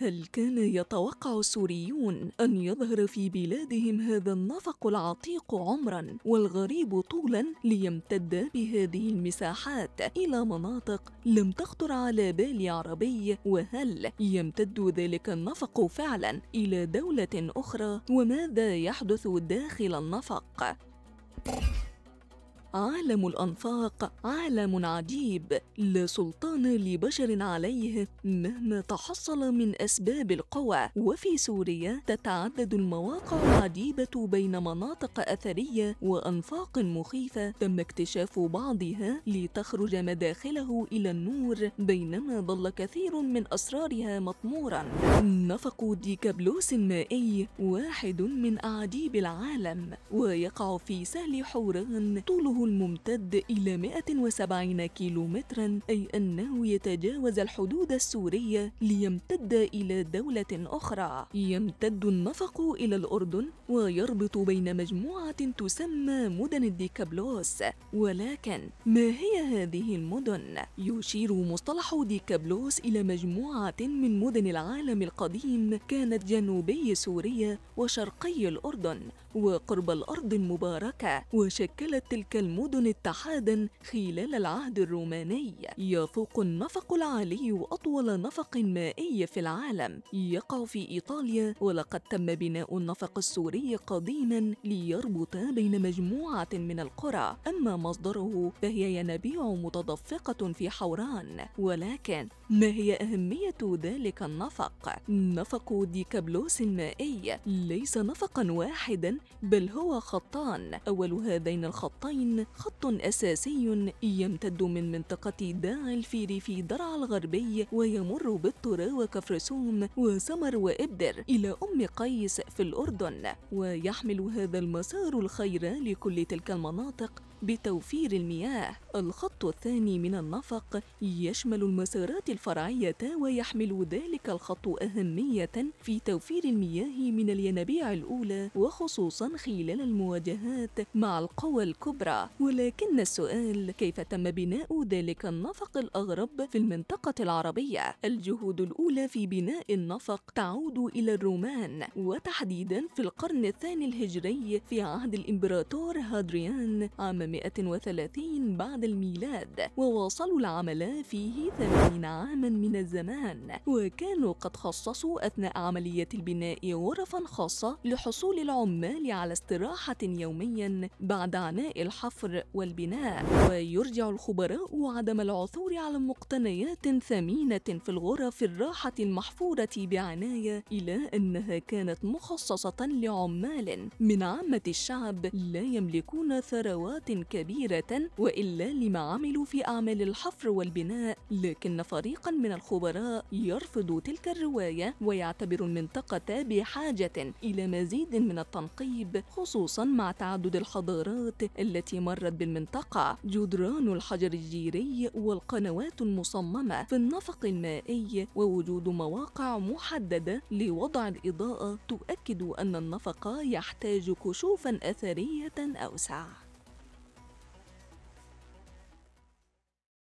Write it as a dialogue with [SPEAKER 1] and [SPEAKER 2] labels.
[SPEAKER 1] هل كان يتوقع السوريون أن يظهر في بلادهم هذا النفق العتيق عمرا والغريب طولا ليمتد بهذه المساحات إلى مناطق لم تخطر على بال عربي وهل يمتد ذلك النفق فعلا إلى دولة أخرى وماذا يحدث داخل النفق؟ عالم الأنفاق عالم عجيب لا سلطان لبشر عليه مهما تحصل من أسباب القوى وفي سوريا تتعدد المواقع العجيبة بين مناطق أثرية وأنفاق مخيفة تم اكتشاف بعضها لتخرج مداخله إلى النور بينما ظل كثير من أسرارها مطمورا نفق ديكابلوس مائي واحد من أعاجيب العالم ويقع في سهل حوران طوله الممتد إلى 170 كيلومترا أي أنه يتجاوز الحدود السورية ليمتد إلى دولة أخرى يمتد النفق إلى الأردن ويربط بين مجموعة تسمى مدن الديكابلوس ولكن ما هي هذه المدن؟ يشير مصطلح ديكابلوس إلى مجموعة من مدن العالم القديم كانت جنوبي سوريا وشرقي الأردن وقرب الأرض المباركة وشكلت تلك المدن اتحادا خلال العهد الروماني يفوق النفق العالي أطول نفق مائي في العالم يقع في إيطاليا ولقد تم بناء النفق السوري قديما ليربط بين مجموعة من القرى أما مصدره فهي ينابيع متدفقة في حوران ولكن ما هي أهمية ذلك النفق؟ نفق ديكابلوس المائي ليس نفقا واحدا بل هو خطان أول هذين الخطين خط أساسي يمتد من منطقة داع الفير في درع درعا الغربي ويمر بالطرى وكفرسوم وسمر وإبدر إلى أم قيس في الأردن ويحمل هذا المسار الخير لكل تلك المناطق بتوفير المياه الخط الثاني من النفق يشمل المسارات الفرعية ويحمل ذلك الخط أهمية في توفير المياه من الينابيع الأولى وخصوصا خلال المواجهات مع القوى الكبرى ولكن السؤال كيف تم بناء ذلك النفق الأغرب في المنطقة العربية؟ الجهود الأولى في بناء النفق تعود إلى الرومان وتحديدا في القرن الثاني الهجري في عهد الإمبراطور هادريان عام 430 بعد الميلاد وواصلوا العمل فيه 80 عاما من الزمان وكانوا قد خصصوا أثناء عملية البناء غرفا خاصة لحصول العمال على استراحة يوميا بعد عناء الحفر والبناء ويرجع الخبراء عدم العثور على مقتنيات ثمينة في الغرف الراحة المحفورة بعناية إلى أنها كانت مخصصة لعمال من عامة الشعب لا يملكون ثروات كبيرة وإلا لما عملوا في أعمال الحفر والبناء لكن فريقا من الخبراء يرفض تلك الرواية ويعتبر المنطقة بحاجة إلى مزيد من التنقيب خصوصا مع تعدد الحضارات التي مرت بالمنطقة جدران الحجر الجيري والقنوات المصممة في النفق المائي ووجود مواقع محددة لوضع الإضاءة تؤكد أن النفق يحتاج كشوفا أثرية أوسع